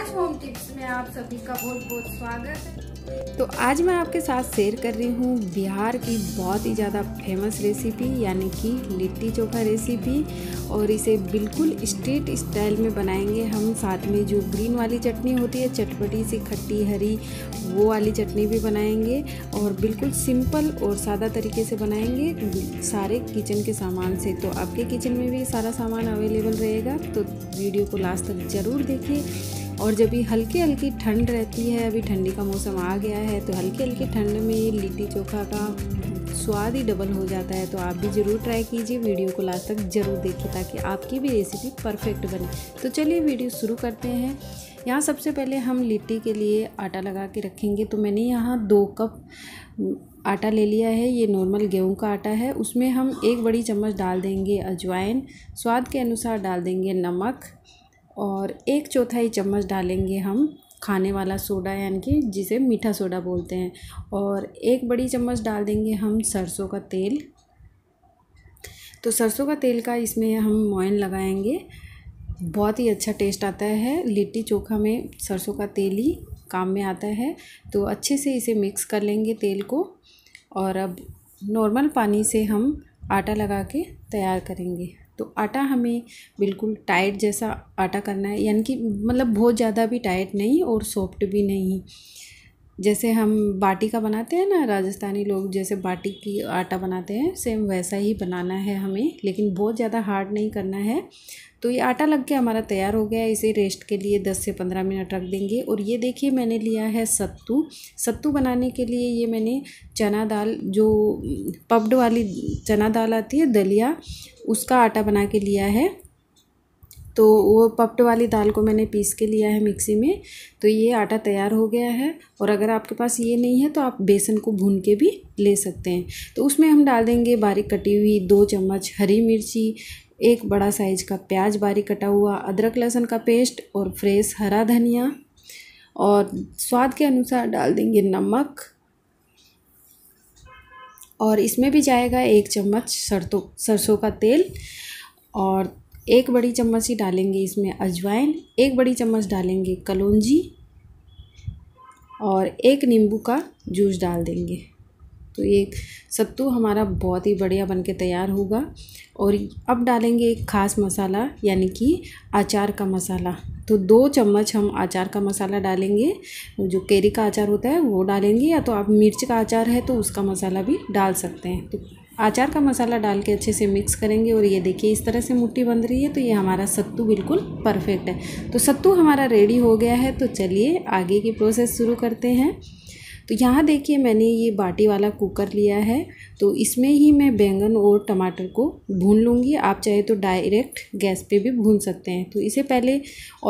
आज home tips में आप सभी का बहुत बहुत स्वागत है तो आज मैं आपके साथ शेयर कर रही हूँ बिहार की बहुत ही ज़्यादा फेमस रेसिपी यानी कि लिट्टी चोखा रेसिपी और इसे बिल्कुल स्ट्रीट स्टाइल में बनाएंगे हम साथ में जो ग्रीन वाली चटनी होती है चटपटी सी खट्टी हरी वो वाली चटनी भी बनाएंगे और बिल्कुल सिंपल और सादा तरीके से बनाएंगे सारे किचन के सामान से तो आपके किचन में भी सारा सामान अवेलेबल रहेगा तो वीडियो को लास्ट तक ज़रूर देखिए और जब भी हल्की हल्की ठंड रहती है अभी ठंडी का मौसम आ गया है तो हल्की हल्की ठंड में ये लिट्टी चोखा का स्वाद ही डबल हो जाता है तो आप भी ज़रूर ट्राई कीजिए वीडियो को लास्ट तक ज़रूर देखिए ताकि आपकी भी रेसिपी परफेक्ट बने तो चलिए वीडियो शुरू करते हैं यहाँ सबसे पहले हम लिट्टी के लिए आटा लगा के रखेंगे तो मैंने यहाँ दो कप आटा ले लिया है ये नॉर्मल गेहूं का आटा है उसमें हम एक बड़ी चम्मच डाल देंगे अजवाइन स्वाद के अनुसार डाल देंगे नमक और एक चौथाई चम्मच डालेंगे हम खाने वाला सोडा यानी कि जिसे मीठा सोडा बोलते हैं और एक बड़ी चम्मच डाल देंगे हम सरसों का तेल तो सरसों का तेल का इसमें हम मोइन लगाएंगे बहुत ही अच्छा टेस्ट आता है लिट्टी चोखा में सरसों का तेल ही काम में आता है तो अच्छे से इसे मिक्स कर लेंगे तेल को और अब नॉर्मल पानी से हम आटा लगा के तैयार करेंगे तो आटा हमें बिल्कुल टाइट जैसा आटा करना है यानी कि मतलब बहुत ज़्यादा भी टाइट नहीं और सॉफ्ट भी नहीं जैसे हम बाटी का बनाते हैं ना राजस्थानी लोग जैसे बाटी की आटा बनाते हैं सेम वैसा ही बनाना है हमें लेकिन बहुत ज़्यादा हार्ड नहीं करना है तो ये आटा लग के हमारा तैयार हो गया है इसे रेस्ट के लिए दस से पंद्रह मिनट रख देंगे और ये देखिए मैंने लिया है सत्तू सत्तू बनाने के लिए ये मैंने चना दाल जो पब्ड वाली चना दाल आती है दलिया उसका आटा बना के लिया है तो वो पप्ट वाली दाल को मैंने पीस के लिया है मिक्सी में तो ये आटा तैयार हो गया है और अगर आपके पास ये नहीं है तो आप बेसन को भून के भी ले सकते हैं तो उसमें हम डाल देंगे बारीक कटी हुई दो चम्मच हरी मिर्ची एक बड़ा साइज का प्याज बारीक कटा हुआ अदरक लहसुन का पेस्ट और फ्रेश हरा धनिया और स्वाद के अनुसार डाल देंगे नमक और इसमें भी जाएगा एक चम्मच सरतों सरसों का तेल और एक बड़ी चम्मच ही डालेंगे इसमें अजवाइन एक बड़ी चम्मच डालेंगे कलौंजी और एक नींबू का जूस डाल देंगे तो ये सत्तू हमारा बहुत ही बढ़िया बन के तैयार होगा और अब डालेंगे एक ख़ास मसाला यानी कि अचार का मसाला तो दो चम्मच हम अचार का मसाला डालेंगे जो केरी का अचार होता है वो डालेंगे या तो आप मिर्च का अचार है तो उसका मसाला भी डाल सकते हैं तो अचार का मसाला डाल के अच्छे से मिक्स करेंगे और ये देखिए इस तरह से मुट्ठी बन रही है तो ये हमारा सत्तू बिल्कुल परफेक्ट है तो सत्तू हमारा रेडी हो गया है तो चलिए आगे की प्रोसेस शुरू करते हैं तो यहाँ देखिए मैंने ये बाटी वाला कुकर लिया है तो इसमें ही मैं बैंगन और टमाटर को भून लूँगी आप चाहे तो डायरेक्ट गैस पे भी भून सकते हैं तो इसे पहले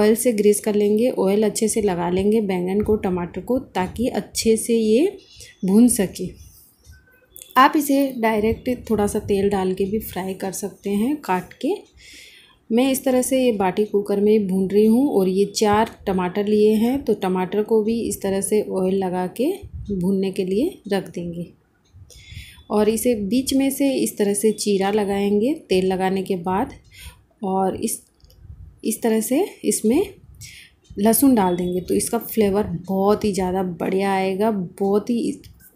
ऑयल से ग्रीस कर लेंगे ऑयल अच्छे से लगा लेंगे बैंगन को टमाटर को ताकि अच्छे से ये भून सके आप इसे डायरेक्ट थोड़ा सा तेल डाल के भी फ्राई कर सकते हैं काट के मैं इस तरह से ये बाटी कुकर में भून रही हूँ और ये चार टमाटर लिए हैं तो टमाटर को भी इस तरह से ऑयल लगा के भूनने के लिए रख देंगे और इसे बीच में से इस तरह से चीरा लगाएंगे तेल लगाने के बाद और इस इस तरह से इसमें लहसुन डाल देंगे तो इसका फ्लेवर बहुत ही ज़्यादा बढ़िया आएगा बहुत ही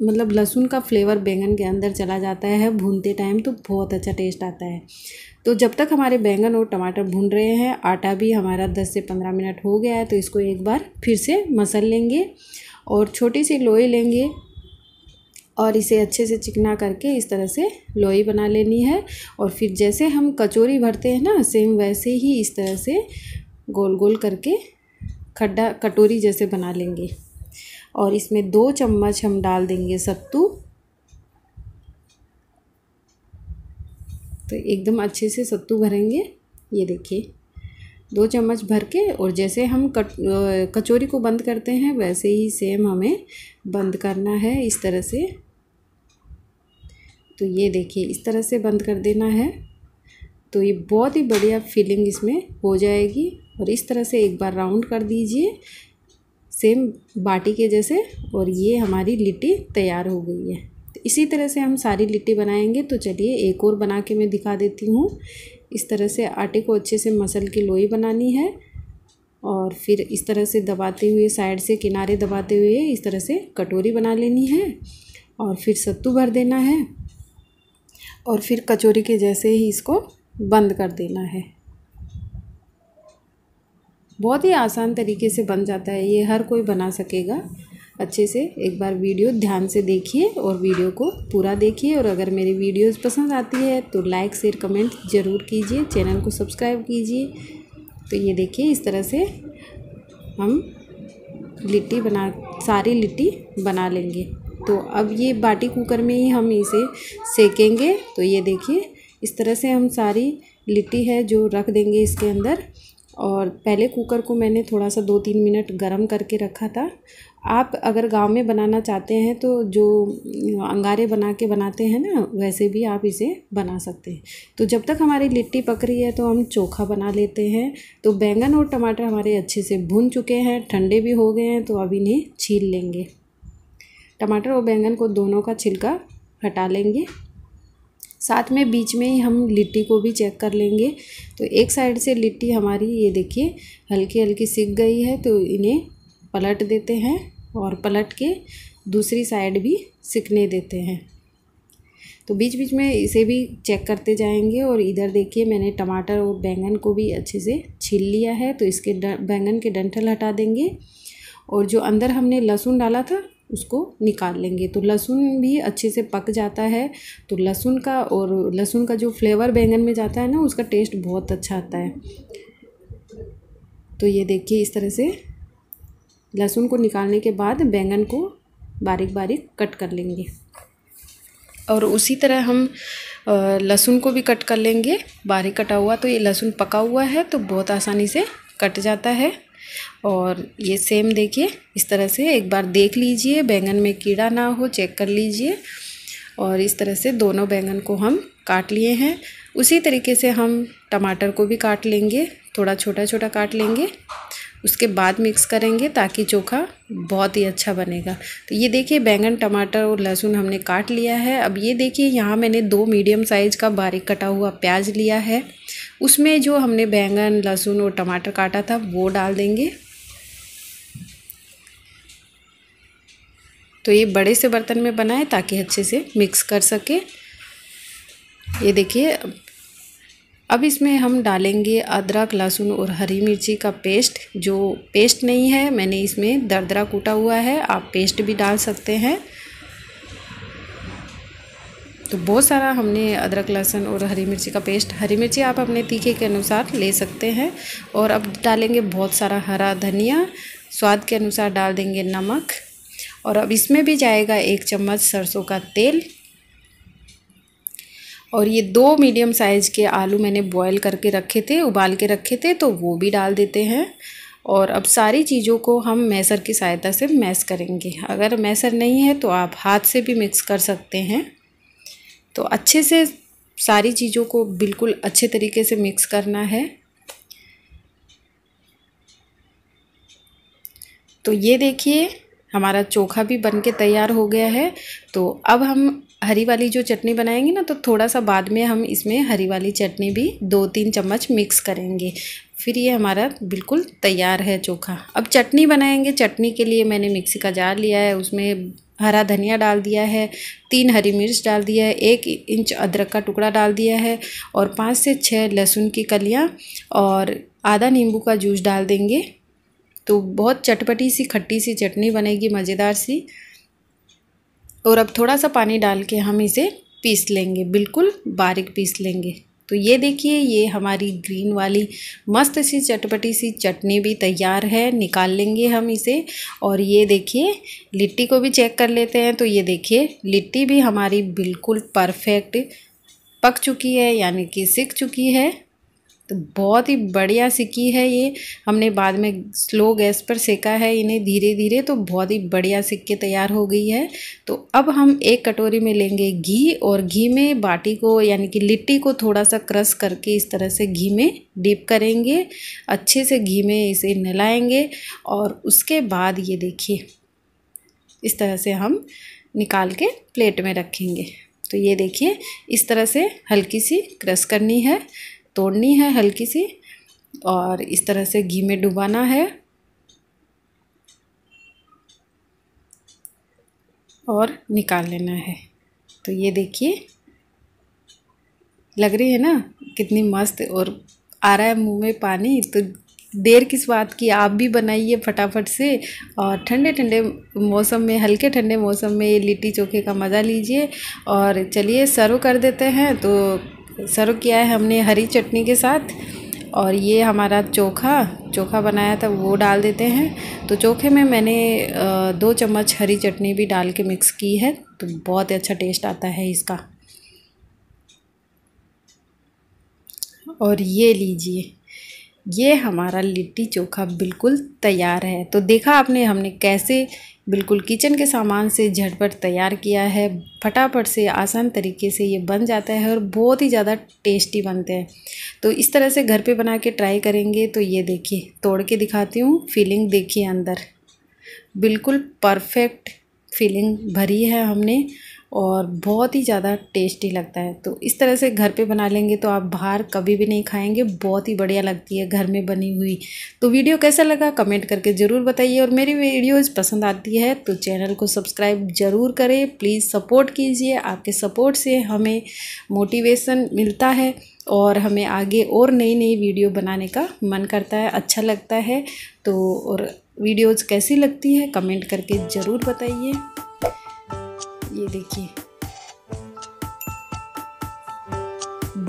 मतलब लहसुन का फ्लेवर बैंगन के अंदर चला जाता है भूनते टाइम तो बहुत अच्छा टेस्ट आता है तो जब तक हमारे बैंगन और टमाटर भून रहे हैं आटा भी हमारा 10 से 15 मिनट हो गया है तो इसको एक बार फिर से मसल लेंगे और छोटी सी लोई लेंगे और इसे अच्छे से चिकना करके इस तरह से लोई बना लेनी है और फिर जैसे हम कचौरी भरते हैं ना सेम वैसे ही इस तरह से गोल गोल करके खड्डा कटोरी जैसे बना लेंगे और इसमें दो चम्मच हम डाल देंगे सत्तू तो एकदम अच्छे से सत्तू भरेंगे ये देखिए दो चम्मच भर के और जैसे हम कट कचौरी को बंद करते हैं वैसे ही सेम हमें बंद करना है इस तरह से तो ये देखिए इस तरह से बंद कर देना है तो ये बहुत ही बढ़िया फीलिंग इसमें हो जाएगी और इस तरह से एक बार राउंड कर दीजिए सेम बाटी के जैसे और ये हमारी लिट्टी तैयार हो गई है तो इसी तरह से हम सारी लिट्टी बनाएंगे तो चलिए एक और बना के मैं दिखा देती हूँ इस तरह से आटे को अच्छे से मसल की लोई बनानी है और फिर इस तरह से दबाते हुए साइड से किनारे दबाते हुए इस तरह से कटोरी बना लेनी है और फिर सत्तू भर देना है और फिर कचोरी के जैसे ही इसको बंद कर देना है बहुत ही आसान तरीके से बन जाता है ये हर कोई बना सकेगा अच्छे से एक बार वीडियो ध्यान से देखिए और वीडियो को पूरा देखिए और अगर मेरी वीडियोस पसंद आती है तो लाइक शेयर कमेंट ज़रूर कीजिए चैनल को सब्सक्राइब कीजिए तो ये देखिए इस तरह से हम लिट्टी बना सारी लिट्टी बना लेंगे तो अब ये बाटी कुकर में ही हम इसे सेकेंगे तो ये देखिए इस तरह से हम सारी लिट्टी है जो रख देंगे इसके अंदर और पहले कुकर को मैंने थोड़ा सा दो तीन मिनट गरम करके रखा था आप अगर गांव में बनाना चाहते हैं तो जो अंगारे बना के बनाते हैं ना वैसे भी आप इसे बना सकते हैं तो जब तक हमारी लिट्टी पक रही है तो हम चोखा बना लेते हैं तो बैंगन और टमाटर हमारे अच्छे से भुन चुके हैं ठंडे भी हो गए हैं तो अब इन्हें छील लेंगे टमाटर और बैंगन को दोनों का छिलका हटा लेंगे साथ में बीच में हम लिट्टी को भी चेक कर लेंगे तो एक साइड से लिट्टी हमारी ये देखिए हल्की हल्की सिक गई है तो इन्हें पलट देते हैं और पलट के दूसरी साइड भी सिकने देते हैं तो बीच बीच में इसे भी चेक करते जाएंगे और इधर देखिए मैंने टमाटर और बैंगन को भी अच्छे से छील लिया है तो इसके बैंगन के डंठल हटा देंगे और जो अंदर हमने लहसुन डाला था उसको निकाल लेंगे तो लहसुन भी अच्छे से पक जाता है तो लहसुन का और लहसुन का जो फ्लेवर बैंगन में जाता है ना उसका टेस्ट बहुत अच्छा आता है तो ये देखिए इस तरह से लहसुन को निकालने के बाद बैंगन को बारीक बारीक कट कर लेंगे और उसी तरह हम लहसुन को भी कट कर लेंगे बारीक कटा हुआ तो ये लहसुन पका हुआ है तो बहुत आसानी से कट जाता है और ये सेम देखिए इस तरह से एक बार देख लीजिए बैंगन में कीड़ा ना हो चेक कर लीजिए और इस तरह से दोनों बैंगन को हम काट लिए हैं उसी तरीके से हम टमाटर को भी काट लेंगे थोड़ा छोटा छोटा काट लेंगे उसके बाद मिक्स करेंगे ताकि चोखा बहुत ही अच्छा बनेगा तो ये देखिए बैंगन टमाटर और लहसुन हमने काट लिया है अब ये देखिए यहाँ मैंने दो मीडियम साइज़ का बारीक कटा हुआ प्याज लिया है उसमें जो हमने बैंगन लहसुन और टमाटर काटा था वो डाल देंगे तो ये बड़े से बर्तन में बनाए ताकि अच्छे से मिक्स कर सके ये देखिए अब इसमें हम डालेंगे अदरक लहसुन और हरी मिर्ची का पेस्ट जो पेस्ट नहीं है मैंने इसमें दरदरा कूटा हुआ है आप पेस्ट भी डाल सकते हैं तो बहुत सारा हमने अदरक लहसुन और हरी मिर्ची का पेस्ट हरी मिर्ची आप अपने तीखे के अनुसार ले सकते हैं और अब डालेंगे बहुत सारा हरा धनिया स्वाद के अनुसार डाल देंगे नमक और अब इसमें भी जाएगा एक चम्मच सरसों का तेल और ये दो मीडियम साइज़ के आलू मैंने बॉईल करके रखे थे उबाल के रखे थे तो वो भी डाल देते हैं और अब सारी चीज़ों को हम मैसर की सहायता से मैस करेंगे अगर मैसर नहीं है तो आप हाथ से भी मिक्स कर सकते हैं तो अच्छे से सारी चीज़ों को बिल्कुल अच्छे तरीके से मिक्स करना है तो ये देखिए हमारा चोखा भी बन के तैयार हो गया है तो अब हम हरी वाली जो चटनी बनाएंगे ना तो थोड़ा सा बाद में हम इसमें हरी वाली चटनी भी दो तीन चम्मच मिक्स करेंगे फिर ये हमारा बिल्कुल तैयार है चोखा अब चटनी बनाएंगे चटनी के लिए मैंने मिक्सी का जार लिया है उसमें हरा धनिया डाल दिया है तीन हरी मिर्च डाल दिया है एक इंच अदरक का टुकड़ा डाल दिया है और पाँच से छः लहसुन की कलियाँ और आधा नींबू का जूस डाल देंगे तो बहुत चटपटी सी खट्टी सी चटनी बनेगी मज़ेदार सी और अब थोड़ा सा पानी डाल के हम इसे पीस लेंगे बिल्कुल बारीक पीस लेंगे तो ये देखिए ये हमारी ग्रीन वाली मस्त सी चटपटी सी चटनी भी तैयार है निकाल लेंगे हम इसे और ये देखिए लिट्टी को भी चेक कर लेते हैं तो ये देखिए लिट्टी भी हमारी बिल्कुल परफेक्ट पक चुकी है यानी कि सीख चुकी है तो बहुत ही बढ़िया सिकी है ये हमने बाद में स्लो गैस पर सेका है इन्हें धीरे धीरे तो बहुत ही बढ़िया सिक्के तैयार हो गई है तो अब हम एक कटोरी में लेंगे घी और घी में बाटी को यानी कि लिट्टी को थोड़ा सा क्रश करके इस तरह से घी में डीप करेंगे अच्छे से घी में इसे नलाएंगे और उसके बाद ये देखिए इस तरह से हम निकाल के प्लेट में रखेंगे तो ये देखिए इस तरह से हल्की सी क्रश करनी है तोड़नी है हल्की सी और इस तरह से घी में डुबाना है और निकाल लेना है तो ये देखिए लग रही है ना कितनी मस्त और आ रहा है मुंह में पानी तो देर किस बात की आप भी बनाइए फटाफट से और ठंडे ठंडे मौसम में हल्के ठंडे मौसम में ये लिट्टी चोखे का मज़ा लीजिए और चलिए सर्व कर देते हैं तो सर्व किया है हमने हरी चटनी के साथ और ये हमारा चोखा चोखा बनाया था वो डाल देते हैं तो चोखे में मैंने दो चम्मच हरी चटनी भी डाल के मिक्स की है तो बहुत ही अच्छा टेस्ट आता है इसका और ये लीजिए ये हमारा लिट्टी चोखा बिल्कुल तैयार है तो देखा आपने हमने कैसे बिल्कुल किचन के सामान से झटपट तैयार किया है फटाफट से आसान तरीके से ये बन जाता है और बहुत ही ज़्यादा टेस्टी बनते हैं तो इस तरह से घर पे बना के ट्राई करेंगे तो ये देखिए तोड़ के दिखाती हूँ फीलिंग देखिए अंदर बिल्कुल परफेक्ट फीलिंग भरी है हमने और बहुत ही ज़्यादा टेस्टी लगता है तो इस तरह से घर पे बना लेंगे तो आप बाहर कभी भी नहीं खाएंगे बहुत ही बढ़िया लगती है घर में बनी हुई तो वीडियो कैसा लगा कमेंट करके ज़रूर बताइए और मेरी वीडियोज़ पसंद आती है तो चैनल को सब्सक्राइब ज़रूर करें प्लीज़ सपोर्ट कीजिए आपके सपोर्ट से हमें मोटिवेशन मिलता है और हमें आगे और नई नई वीडियो बनाने का मन करता है अच्छा लगता है तो और वीडियोज़ कैसी लगती है कमेंट करके ज़रूर बताइए ये देखिए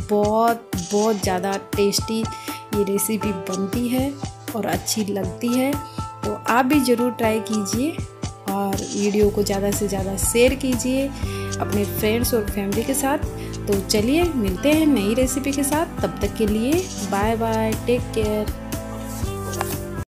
बहुत बहुत ज़्यादा टेस्टी ये रेसिपी बनती है और अच्छी लगती है तो आप भी ज़रूर ट्राई कीजिए और वीडियो को ज़्यादा से ज़्यादा शेयर कीजिए अपने फ्रेंड्स और फैमिली के साथ तो चलिए मिलते हैं नई रेसिपी के साथ तब तक के लिए बाय बाय टेक केयर